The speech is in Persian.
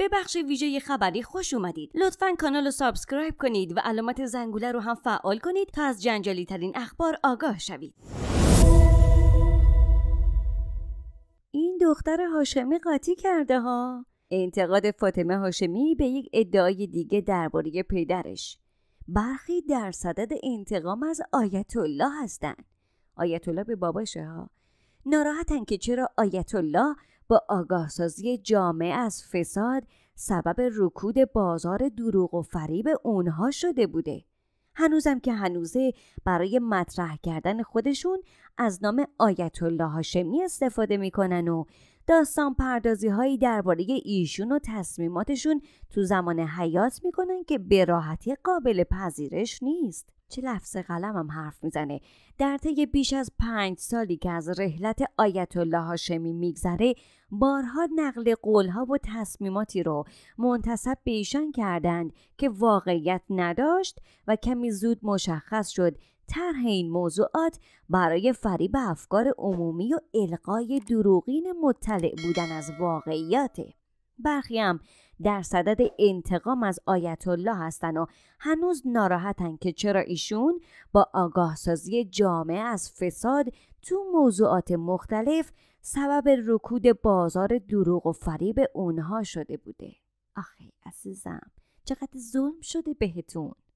به بخش ویژه خبری خوش اومدید لطفا کانال رو سابسکرایب کنید و علامت زنگوله رو هم فعال کنید تا از جنجالی ترین اخبار آگاه شوید این دختر هاشمی قاطی کرده ها انتقاد فاطمه هاشمی به یک ادعای دیگه درباره پدرش برخی در صدد انتقام از آیت الله هستند آیت الله به باباشه ها ناراحتن که چرا آیت الله با آگاهسازی جامعه از فساد سبب رکود بازار دروغ و فریب اونها شده بوده. هنوزم که هنوزه برای مطرح کردن خودشون از نام آیت الله هاشمی استفاده میکنن و داستان پردازی هایی درباره ایشون و تصمیماتشون تو زمان حیات میکنن که به راحتی قابل پذیرش نیست چه لفظ قلمم حرف میزنه در طی بیش از پنج سالی که از رحلت آیت الله هاشمی میگذره بارها نقل قولها و تصمیماتی رو منتصب به ایشان کردند که واقعیت نداشت و کمی زود مشخص شد طرح این موضوعات برای فریب افکار عمومی و القای دروغین مطلع بودن از واقعیاته برخی در صدد انتقام از آیت الله هستن و هنوز ناراحتن که چرا ایشون با آگاهسازی جامعه از فساد تو موضوعات مختلف سبب رکود بازار دروغ و فریب اونها شده بوده آخه عزیزم چقدر ظلم شده بهتون